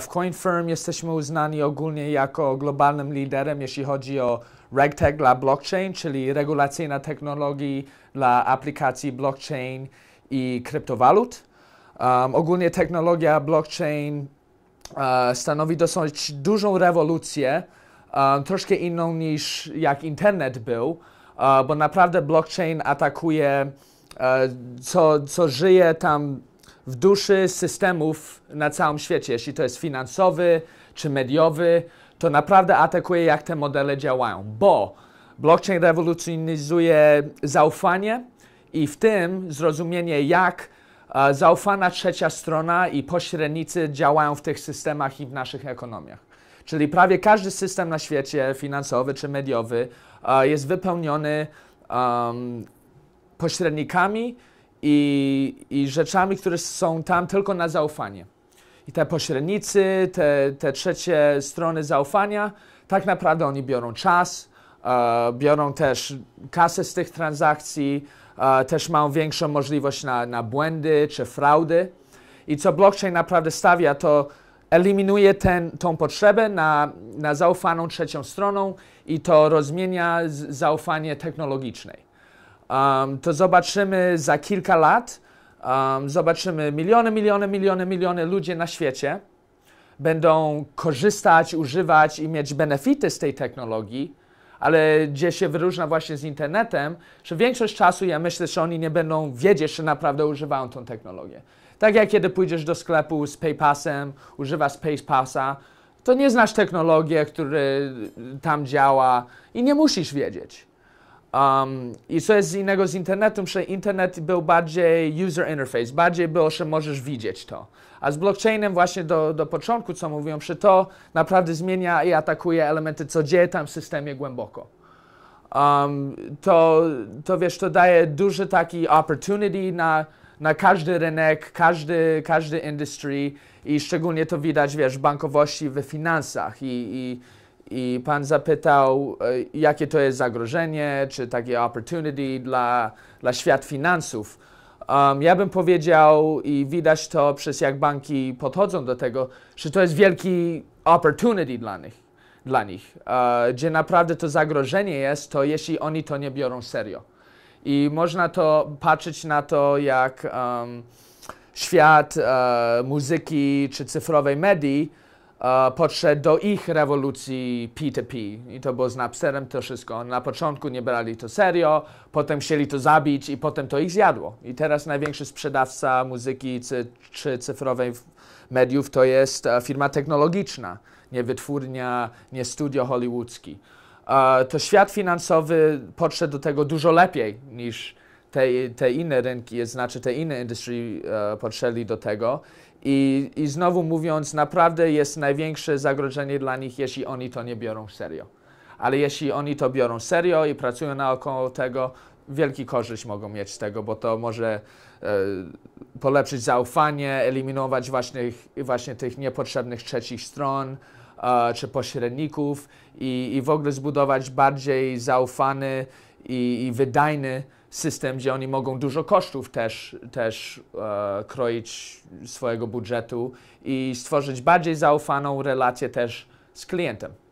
W CoinFirm jesteśmy uznani ogólnie jako globalnym liderem, jeśli chodzi o RegTech dla blockchain, czyli regulacyjna technologii dla aplikacji blockchain i kryptowalut. Um, ogólnie technologia blockchain uh, stanowi dosyć dużą rewolucję, um, troszkę inną niż jak internet był, uh, bo naprawdę blockchain atakuje, uh, co, co żyje tam w duszy systemów na całym świecie, jeśli to jest finansowy czy mediowy, to naprawdę atakuje, jak te modele działają, bo blockchain rewolucjonizuje zaufanie i w tym zrozumienie, jak e, zaufana trzecia strona i pośrednicy działają w tych systemach i w naszych ekonomiach. Czyli prawie każdy system na świecie, finansowy czy mediowy, e, jest wypełniony um, pośrednikami i, i rzeczami, które są tam tylko na zaufanie. I te pośrednicy, te, te trzecie strony zaufania, tak naprawdę oni biorą czas, e, biorą też kasę z tych transakcji, e, też mają większą możliwość na, na błędy czy fraudy. I co blockchain naprawdę stawia, to eliminuje ten, tą potrzebę na, na zaufaną trzecią stroną i to rozmienia zaufanie technologicznej um, to zobaczymy za kilka lat, um, zobaczymy miliony, miliony, miliony, miliony ludzi na świecie będą korzystać, używać i mieć benefity z tej technologii, ale gdzie się wyróżnia właśnie z internetem, że większość czasu ja myślę, że oni nie będą wiedzieć, że naprawdę używają tą technologię. Tak jak kiedy pójdziesz do sklepu z PayPassem, używasz PayPassa, to nie znasz technologię, która tam działa i nie musisz wiedzieć. Um, I co jest innego z internetem, że internet był bardziej user interface, bardziej było, że możesz widzieć to. A z blockchainem właśnie do, do początku, co mówiłem, że to naprawdę zmienia i atakuje elementy, co dzieje tam w systemie głęboko. Um, to, to wiesz, to daje duży taki opportunity na, na każdy rynek, każdy, każdy industry i szczególnie to widać, wiesz, w bankowości, we finansach i, i i pan zapytał, e, jakie to jest zagrożenie, czy takie opportunity dla, dla świat finansów. Um, ja bym powiedział, i widać to przez jak banki podchodzą do tego, że to jest wielki opportunity dla nich. Dla nich. Uh, gdzie naprawdę to zagrożenie jest, to jeśli oni to nie biorą serio. I można to patrzeć na to, jak um, świat uh, muzyki czy cyfrowej medii podszedł do ich rewolucji P2P i to było z Napsterem to wszystko. Na początku nie brali to serio, potem chcieli to zabić i potem to ich zjadło. I teraz największy sprzedawca muzyki czy cyfrowej mediów to jest e, firma technologiczna, nie wytwórnia, nie studio hollywoodzki. E, to świat finansowy podszedł do tego dużo lepiej niż te, te inne rynki, znaczy te inne industry e, do tego. I, I znowu mówiąc, naprawdę jest największe zagrożenie dla nich, jeśli oni to nie biorą serio. Ale jeśli oni to biorą serio i pracują naokoło tego, wielki korzyść mogą mieć z tego, bo to może e, polepszyć zaufanie, eliminować właśnie, właśnie tych niepotrzebnych trzecich stron e, czy pośredników i, i w ogóle zbudować bardziej zaufany, i, i wydajny system, gdzie oni mogą dużo kosztów też, też e, kroić swojego budżetu i stworzyć bardziej zaufaną relację też z klientem.